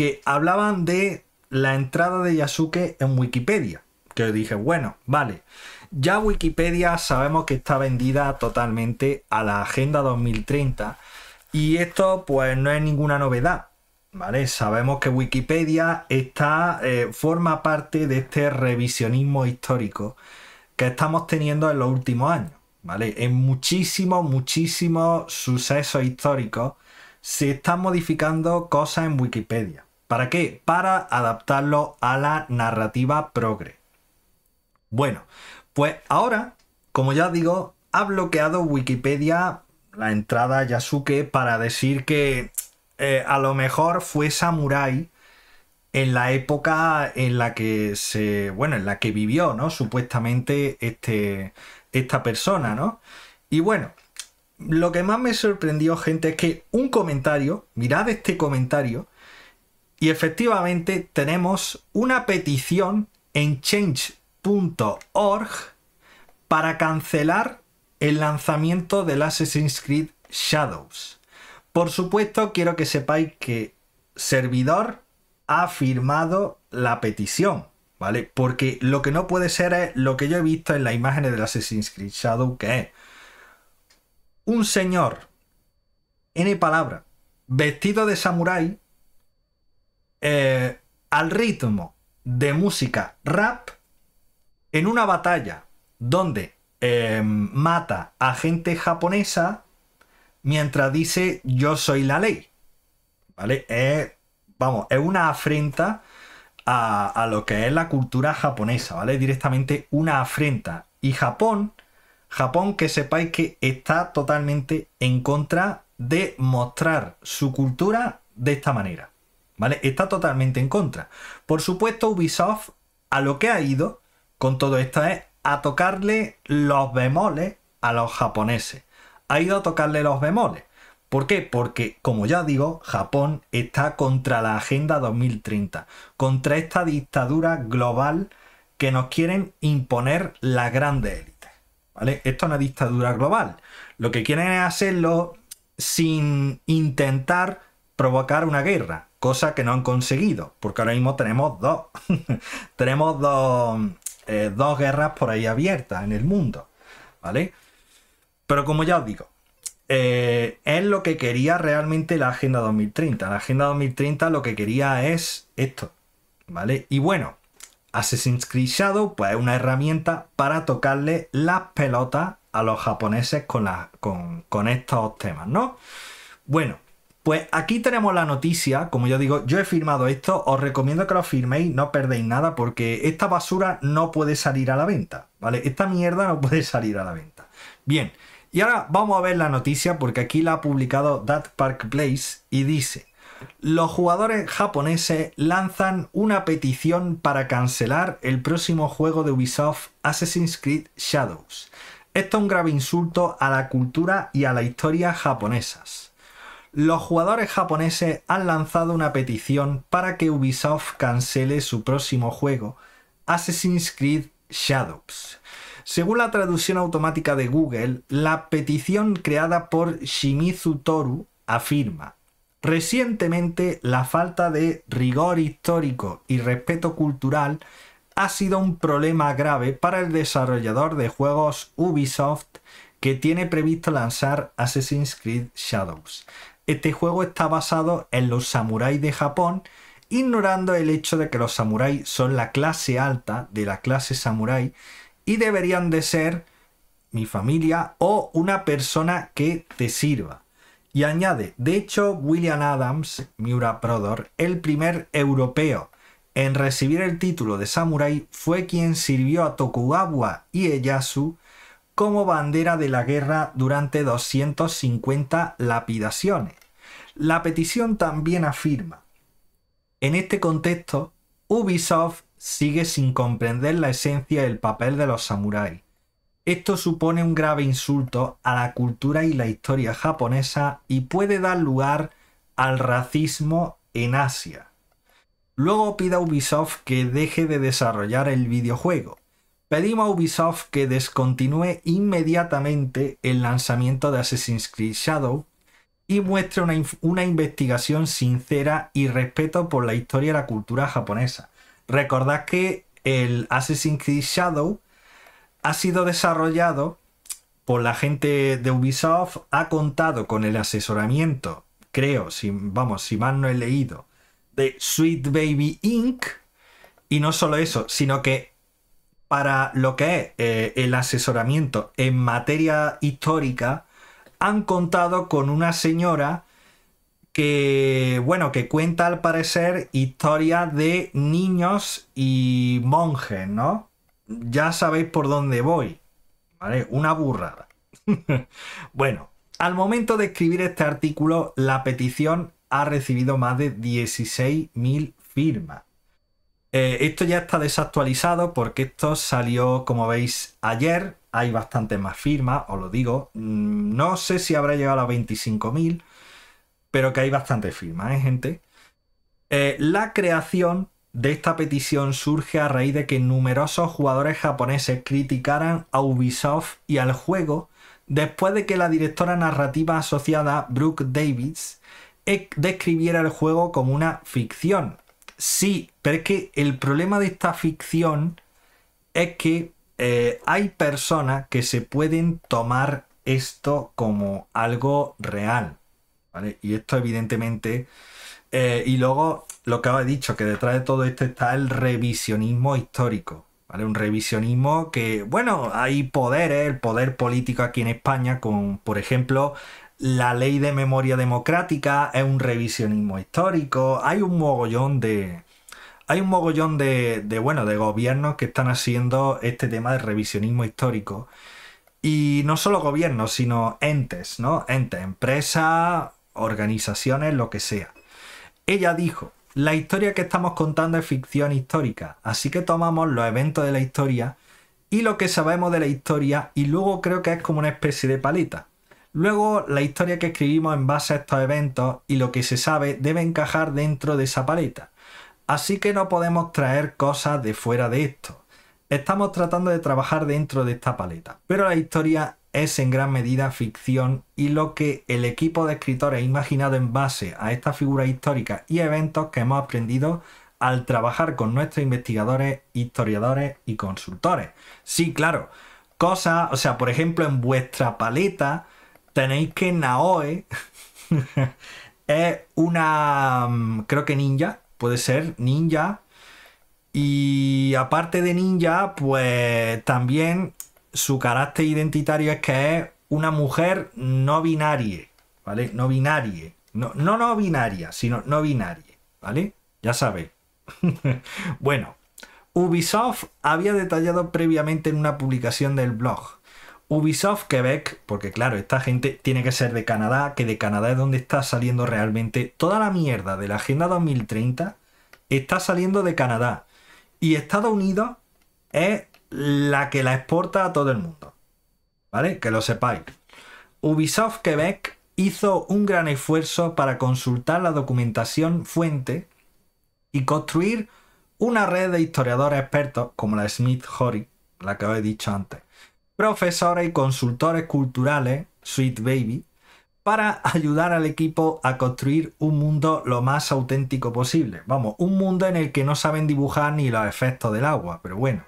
que hablaban de la entrada de Yasuke en Wikipedia. Que dije, bueno, vale. Ya Wikipedia sabemos que está vendida totalmente a la Agenda 2030 y esto pues no es ninguna novedad. ¿Vale? Sabemos que Wikipedia está, eh, forma parte de este revisionismo histórico que estamos teniendo en los últimos años. ¿Vale? En muchísimos, muchísimos sucesos históricos se están modificando cosas en Wikipedia. ¿Para qué? Para adaptarlo a la narrativa progre. Bueno, pues ahora, como ya digo, ha bloqueado Wikipedia la entrada Yasuke para decir que eh, a lo mejor fue samurái en la época en la que se. Bueno, en la que vivió, ¿no? Supuestamente este, esta persona, ¿no? Y bueno, lo que más me sorprendió, gente, es que un comentario, mirad este comentario, y efectivamente tenemos una petición en change.org para cancelar el lanzamiento del Assassin's Creed Shadows. Por supuesto, quiero que sepáis que servidor ha firmado la petición, ¿vale? Porque lo que no puede ser es lo que yo he visto en las imágenes del Assassin's Creed Shadow, que es un señor, N palabra, vestido de samurái, eh, al ritmo de música rap en una batalla donde em, mata a gente japonesa mientras dice yo soy la ley. ¿Vale? Es, vamos, es una afrenta a, a, lo que es la cultura japonesa, ¿vale? Directamente una afrenta. Y Japón, Japón que sepáis que está totalmente en contra de mostrar su cultura de esta manera. ¿vale? Está totalmente en contra. Por supuesto, Ubisoft a lo que ha ido con todo esto es a tocarle los bemoles a los japoneses. Ha ido a tocarle los bemoles. ¿Por qué? Porque, como ya digo, Japón está contra la Agenda 2030, contra esta dictadura global que nos quieren imponer las grandes élites. ¿vale? Esto es una dictadura global. Lo que quieren es hacerlo sin intentar provocar una guerra cosa que no han conseguido, porque ahora mismo tenemos dos. tenemos dos, eh, dos guerras por ahí abiertas en el mundo, ¿vale? Pero como ya os digo, eh, es lo que quería realmente la Agenda 2030. La Agenda 2030 lo que quería es esto, ¿vale? Y bueno, Assassin's Creed Shadow pues, es una herramienta para tocarle las pelotas a los japoneses con, con estos temas, ¿no? Bueno, pues aquí tenemos la noticia, como yo digo, yo he firmado esto, os recomiendo que lo firméis, no perdéis nada porque esta basura no puede salir a la venta, ¿vale? Esta mierda no puede salir a la venta. Bien, y ahora vamos a ver la noticia porque aquí la ha publicado That Park Place y dice, los jugadores japoneses lanzan una petición para cancelar el próximo juego de Ubisoft Assassin's Creed Shadows. Esto es un grave insulto a la cultura y a la historia japonesas los jugadores japoneses han lanzado una petición para que Ubisoft cancele su próximo juego, Assassin's Creed Shadows. Según la traducción automática de Google, la petición creada por Shimizu Toru afirma, recientemente la falta de rigor histórico y respeto cultural ha sido un problema grave para el desarrollador de juegos Ubisoft que tiene previsto lanzar Assassin's Creed Shadows. Este juego está basado en los samuráis de Japón, ignorando el hecho de que los samuráis son la clase alta de la clase samurái y deberían de ser mi familia o una persona que te sirva. Y añade, de hecho, William Adams, Miura Prodor, el primer europeo en recibir el título de samurái, fue quien sirvió a Tokugawa y Ieyasu como bandera de la guerra durante 250 lapidaciones. La petición también afirma, en este contexto, Ubisoft sigue sin comprender la esencia y el papel de los samuráis. Esto supone un grave insulto a la cultura y la historia japonesa y puede dar lugar al racismo en Asia. Luego pida a Ubisoft que deje de desarrollar el videojuego. Pedimos a Ubisoft que descontinúe inmediatamente el lanzamiento de Assassin's Creed Shadow y muestre una, investigación sincera y respeto por la historia y la cultura japonesa. Recordad que el Assassin's Creed Shadow ha sido desarrollado por la gente de Ubisoft, ha contado con el asesoramiento, creo, si, vamos, si mal no he leído, de Sweet Baby Inc. Y no solo eso, sino que para lo que es eh, el asesoramiento en materia histórica, han contado con una señora que, bueno, que cuenta al parecer historias de niños y monjes, ¿no? Ya sabéis por dónde voy, ¿vale? Una burrada. bueno, al momento de escribir este artículo, la petición ha recibido más de 16.000 firmas. Eh, esto ya está desactualizado porque esto salió, como veis, ayer. Hay bastantes más firmas, os lo digo. Mm, no sé si habrá llegado a 25.000, pero que hay bastantes firmas, ¿eh, gente? Eh, la creación de esta petición surge a raíz de que numerosos jugadores japoneses criticaran a Ubisoft y al juego después de que la directora narrativa asociada, Brooke Davis, eh, describiera el juego como una ficción, Sí, pero es que el problema de esta ficción es que eh, hay personas que se pueden tomar esto como algo real. ¿vale? Y esto evidentemente... Eh, y luego lo que os he dicho, que detrás de todo esto está el revisionismo histórico. ¿Vale? Un revisionismo que, bueno, hay poderes, el poder político aquí en España, con, por ejemplo, la ley de memoria democrática es un revisionismo histórico, hay un mogollón de... Hay un mogollón de, bueno, de gobiernos que están haciendo este tema de revisionismo histórico. Y no solo gobiernos, sino entes, ¿no? Entes, empresas, organizaciones, lo que sea. Ella dijo, la historia que estamos contando es ficción histórica, así que tomamos los eventos de la historia y lo que sabemos de la historia y luego creo que es como una especie de paleta. Luego, la historia que escribimos en base a estos eventos y lo que se sabe debe encajar dentro de esa paleta. Así que no podemos traer cosas de fuera de esto. Estamos tratando de trabajar dentro de esta paleta, pero la historia es en gran medida ficción y lo que el equipo de escritores ha imaginado en base a estas figuras históricas y eventos que hemos aprendido al trabajar con nuestros investigadores, historiadores y consultores. Sí, claro, cosas, o sea, por ejemplo, en vuestra paleta tenéis que Naoe es una, mm, creo que ninja, puede ser ninja. Y aparte de ninja, pues también su carácter identitario es que es una mujer no binaria, ¿vale? No binaria. No, no, no binaria, sino no binaria, ¿vale? Ya sabéis. bueno, Ubisoft había detallado previamente en una publicación del blog Ubisoft Quebec, porque claro, esta gente tiene que ser de Canadá, que de Canadá es donde está saliendo realmente toda la mierda de la Agenda 2030, está saliendo de Canadá. Y Estados Unidos es la que la exporta a todo el mundo. ¿Vale? Que lo sepáis. Ubisoft Quebec hizo un gran esfuerzo para consultar la documentación fuente y construir una red de historiadores expertos como la Smith Horry, la que os he dicho antes profesores y consultores culturales, Sweet Baby, para ayudar al equipo a construir un mundo lo más auténtico posible. Vamos, un mundo en el que no saben dibujar ni los efectos del agua, pero bueno.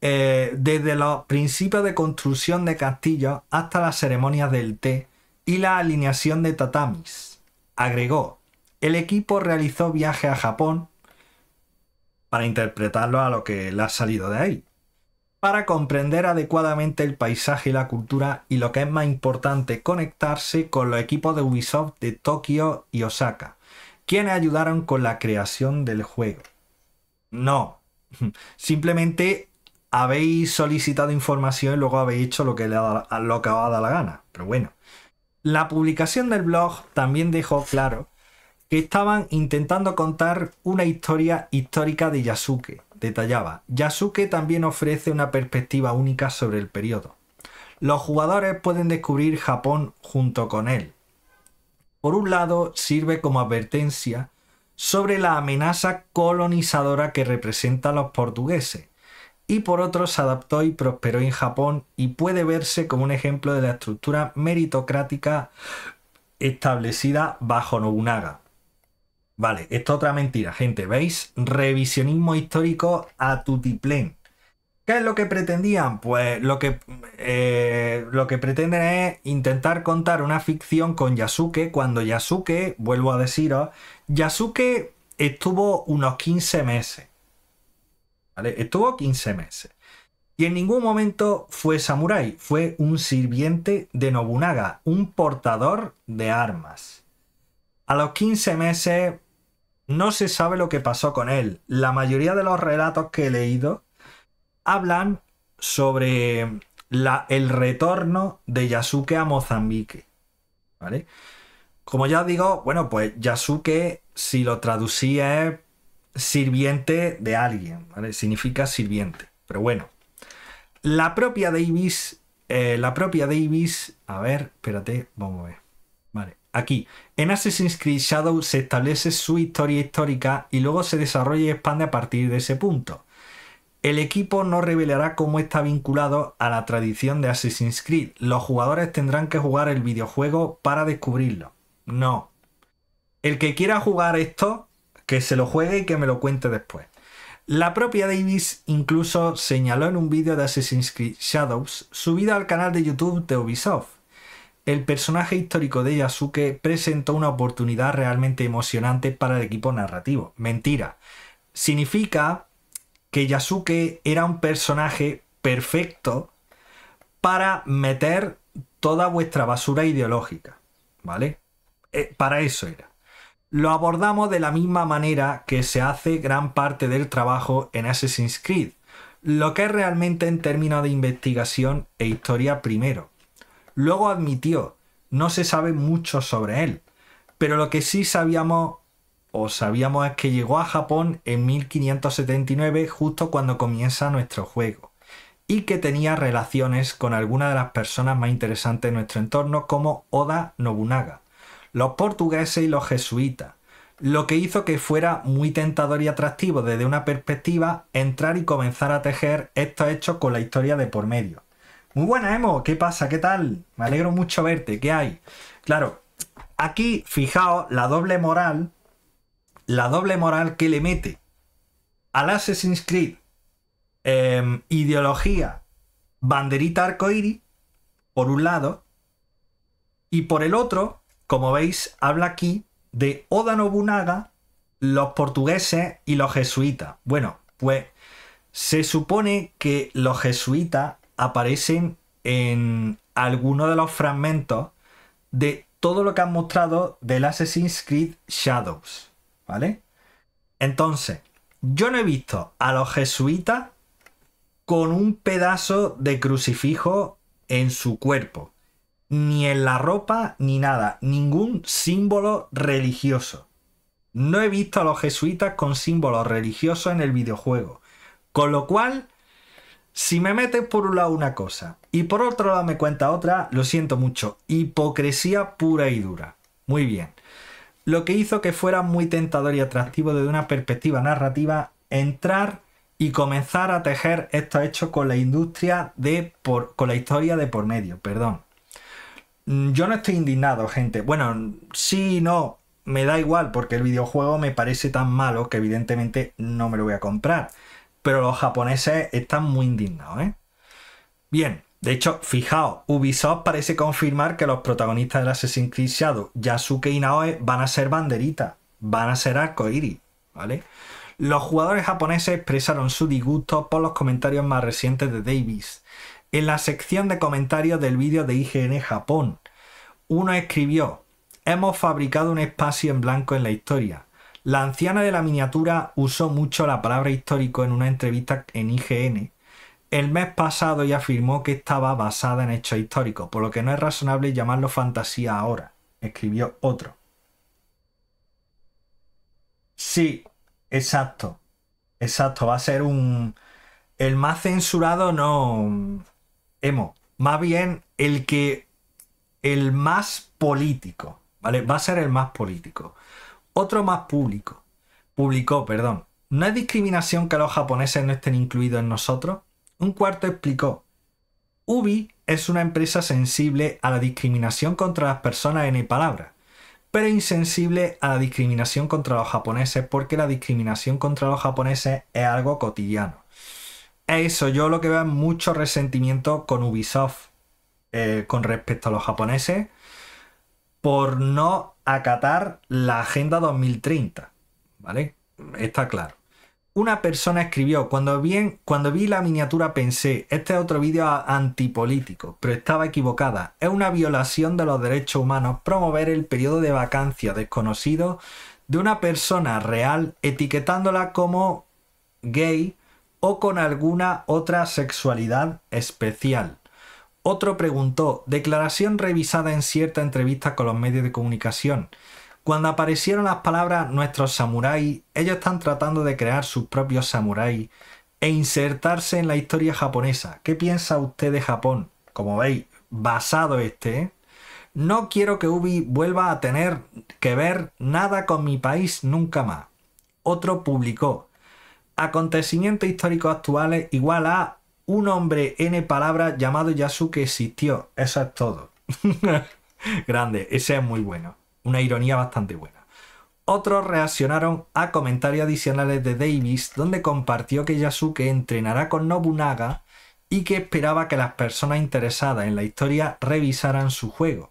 Eh, desde los principios de construcción de castillos hasta las ceremonias del té y la alineación de tatamis. Agregó, el equipo realizó viaje a Japón para interpretarlo a lo que le ha salido de ahí para comprender adecuadamente el paisaje y la cultura y lo que es más importante, conectarse con los equipos de Ubisoft de Tokio y Osaka, quienes ayudaron con la creación del juego. No, simplemente habéis solicitado información y luego habéis hecho lo que, le os ha dado la gana, pero bueno. La publicación del blog también dejó claro que estaban intentando contar una historia histórica de Yasuke, detallaba, Yasuke también ofrece una perspectiva única sobre el periodo. Los jugadores pueden descubrir Japón junto con él. Por un lado, sirve como advertencia sobre la amenaza colonizadora que representan los portugueses, y por otro se adaptó y prosperó en Japón y puede verse como un ejemplo de la estructura meritocrática establecida bajo Nobunaga. Vale, esto otra mentira, gente. ¿Veis? Revisionismo histórico a tutiplén. ¿Qué es lo que pretendían? Pues lo que, eh, lo que pretenden es intentar contar una ficción con Yasuke cuando Yasuke, vuelvo a deciros, Yasuke estuvo unos 15 meses. ¿Vale? Estuvo 15 meses. Y en ningún momento fue samurái, fue un sirviente de Nobunaga, un portador de armas. A los 15 meses no se sabe lo que pasó con él. La mayoría de los relatos que he leído hablan sobre el retorno de Yasuke a Mozambique. ¿Vale? Como ya digo, bueno, pues Yasuke, si lo traducía, es sirviente de alguien, ¿vale? Significa sirviente. Pero bueno, la propia Davis, eh, la propia Davis, a ver, espérate, vamos a ver. Aquí, en Assassin's Creed Shadows se establece su historia histórica y luego se desarrolla y expande a partir de ese punto. El equipo no revelará cómo está vinculado a la tradición de Assassin's Creed. Los jugadores tendrán que jugar el videojuego para descubrirlo. No. El que quiera jugar esto, que se lo juegue y que me lo cuente después. La propia Davis incluso señaló en un vídeo de Assassin's Creed Shadows subido al canal de YouTube de Ubisoft el personaje histórico de Yasuke presentó una oportunidad realmente emocionante para el equipo narrativo. Mentira. Significa que Yasuke era un personaje perfecto para meter toda vuestra basura ideológica, ¿vale? Eh, para eso era. Lo abordamos de la misma manera que se hace gran parte del trabajo en Assassin's Creed, lo que es realmente en términos de investigación e historia primero. Luego admitió, no se sabe mucho sobre él, pero lo que sí sabíamos o sabíamos es que llegó a Japón en 1579 justo cuando comienza nuestro juego y que tenía relaciones con algunas de las personas más interesantes de nuestro entorno como Oda Nobunaga, los portugueses y los jesuitas, lo que hizo que fuera muy tentador y atractivo desde una perspectiva entrar y comenzar a tejer estos hechos con la historia de por medio. Muy buena, Emo. ¿Qué pasa? ¿Qué tal? Me alegro mucho verte. ¿Qué hay? Claro, aquí fijaos la doble moral, la doble moral que le mete al Assassin's Creed em, ideología banderita arcoíris, por un lado, y por el otro, como veis, habla aquí de Oda Nobunaga, los portugueses y los jesuitas. Bueno, pues se supone que los jesuitas aparecen en alguno de los fragmentos de todo lo que han mostrado del Assassin's Creed Shadows, ¿vale? Entonces, yo no he visto a los jesuitas con un pedazo de crucifijo en su cuerpo, ni en la ropa, ni nada, ningún símbolo religioso. No he visto a los jesuitas con símbolos religiosos en el videojuego, con lo cual si me metes por un lado una cosa y por otro lado me cuenta otra, lo siento mucho, hipocresía pura y dura. Muy bien. Lo que hizo que fuera muy tentador y atractivo desde una perspectiva narrativa entrar y comenzar a tejer estos hechos con la industria de con la historia de por medio, perdón. Mm, yo no estoy indignado, gente. Bueno, sí, no, me da igual porque el videojuego me parece tan malo que evidentemente no me lo voy a comprar pero los japoneses están muy indignados. ¿eh? Bien, de hecho, fijaos, Ubisoft parece confirmar que los protagonistas del Assassin's Creed Yasuke y Naoe, van a ser banderitas, van a ser arcoiris, ¿vale? Los jugadores japoneses expresaron su disgusto por los comentarios más recientes de Davis. En la sección de comentarios del vídeo de IGN Japón, uno escribió, hemos fabricado un espacio en blanco en la historia. La anciana de la miniatura usó mucho la palabra histórico en una entrevista en IGN el mes pasado y afirmó que estaba basada en hechos históricos, por lo que no es razonable llamarlo fantasía ahora, escribió otro. Sí, exacto. Exacto, va a ser un... El más censurado no... Emo, más bien el que... El más político, ¿vale? Va a ser el más político. Otro más público. Publicó, perdón. ¿No es discriminación que los japoneses no estén incluidos en nosotros? Un cuarto explicó. Ubi es una empresa sensible a la discriminación contra las personas en palabra, pero insensible a la discriminación contra los japoneses porque la discriminación contra los japoneses es algo cotidiano. Eso, yo lo que veo es mucho resentimiento con Ubisoft eh, con respecto a los japoneses por no acatar la Agenda 2030. ¿Vale? Está claro. Una persona escribió, cuando, bien, cuando vi la miniatura pensé, este es otro vídeo antipolítico, pero estaba equivocada. Es una violación de los derechos humanos promover el periodo de vacancia desconocido de una persona real etiquetándola como gay o con alguna otra sexualidad especial. Otro preguntó, declaración revisada en cierta entrevista con los medios de comunicación. Cuando aparecieron las palabras nuestros samuráis, ellos están tratando de crear sus propios samuráis e insertarse en la historia japonesa. ¿Qué piensa usted de Japón? Como veis, basado este, ¿eh? No quiero que Ubi vuelva a tener que ver nada con mi país nunca más. Otro publicó. Acontecimientos históricos actuales igual a un hombre N palabras llamado Yasuke existió. Eso es todo. Grande, ese es muy bueno. Una ironía bastante buena. Otros reaccionaron a comentarios adicionales de Davis, donde compartió que Yasuke entrenará con Nobunaga y que esperaba que las personas interesadas en la historia revisaran su juego.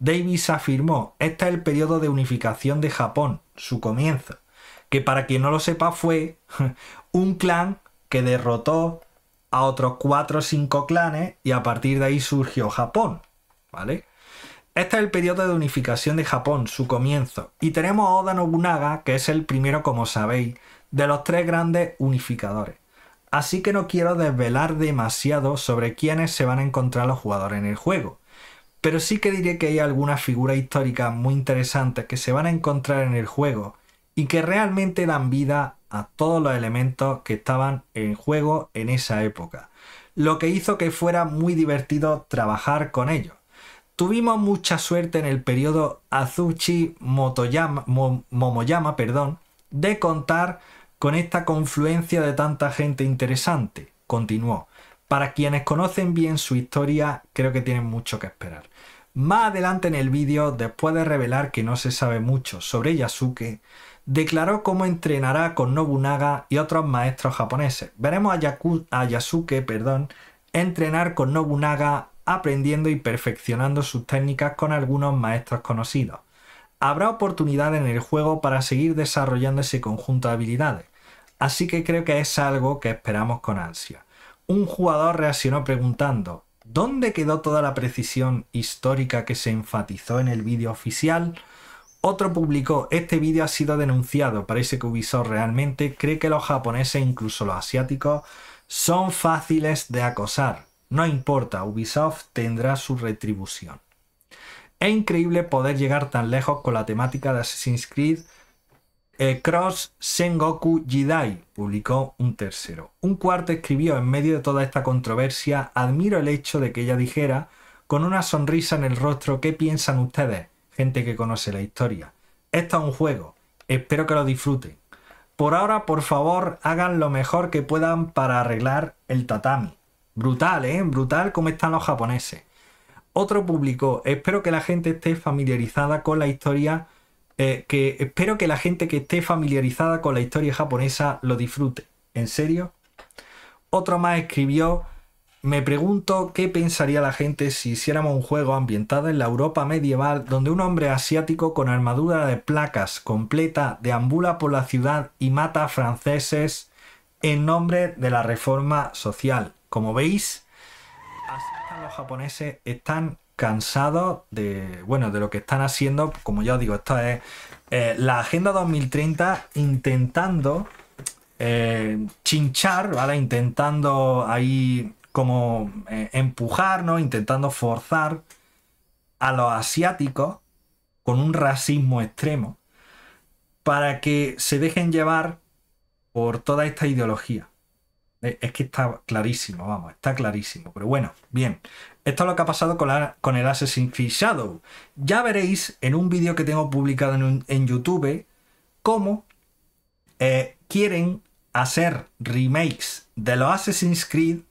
Davis afirmó, este es el periodo de unificación de Japón, su comienzo, que para quien no lo sepa fue un clan que derrotó a otros 4 o 5 clanes y a partir de ahí surgió Japón, ¿vale? Este es el periodo de unificación de Japón, su comienzo, y tenemos a Oda Nobunaga, que es el primero, como sabéis, de los tres grandes unificadores. Así que no quiero desvelar demasiado sobre quiénes se van a encontrar los jugadores en el juego, pero sí que diré que hay algunas figuras históricas muy interesantes que se van a encontrar en el juego y que realmente dan vida a todos los elementos que estaban en juego en esa época, lo que hizo que fuera muy divertido trabajar con ellos. Tuvimos mucha suerte en el periodo Azuchi Momoyama perdón, de contar con esta confluencia de tanta gente interesante, continuó. Para quienes conocen bien su historia, creo que tienen mucho que esperar. Más adelante en el vídeo, después de revelar que no se sabe mucho sobre Yasuke, declaró cómo entrenará con Nobunaga y otros maestros japoneses. Veremos a, Yasuke perdón, entrenar con Nobunaga aprendiendo y perfeccionando sus técnicas con algunos maestros conocidos. Habrá oportunidad en el juego para seguir desarrollando ese conjunto de habilidades, así que creo que es algo que esperamos con ansia. Un jugador reaccionó preguntando, ¿dónde quedó toda la precisión histórica que se enfatizó en el vídeo oficial? Otro publicó, este vídeo ha sido denunciado, parece que Ubisoft realmente cree que los japoneses, incluso los asiáticos, son fáciles de acosar. No importa, Ubisoft tendrá su retribución. Es increíble poder llegar tan lejos con la temática de Assassin's Creed eh, Cross Sengoku Jidai, publicó un tercero. Un cuarto escribió en medio de toda esta controversia, admiro el hecho de que ella dijera, con una sonrisa en el rostro, ¿qué piensan ustedes? gente que conoce la historia. Esto es un juego, espero que lo disfruten. Por ahora, por favor, hagan lo mejor que puedan para arreglar el tatami. Brutal, ¿eh? Brutal como están los japoneses. Otro publicó, espero que la gente esté familiarizada con la historia, eh, que espero que la gente que esté familiarizada con la historia japonesa lo disfrute. ¿En serio? Otro más escribió, me pregunto qué pensaría la gente si hiciéramos un juego ambientado en la Europa medieval donde un hombre asiático con armadura de placas completa deambula por la ciudad y mata a franceses en nombre de la reforma social. Como veis, así los japoneses, están cansados de, bueno, de lo que están haciendo. Como ya os digo, esto es eh, la Agenda 2030 intentando eh, chinchar, ¿vale? Intentando ahí como eh, empujarnos, Intentando forzar a los asiáticos con un racismo extremo para que se dejen llevar por toda esta ideología. Eh, es que está clarísimo, vamos, está clarísimo. Pero bueno, bien. Esto es lo que ha pasado con, con el Assassin's Creed Shadow. Ya veréis en un vídeo que tengo publicado en, YouTube cómo eh, quieren hacer remakes de los Assassin's Creed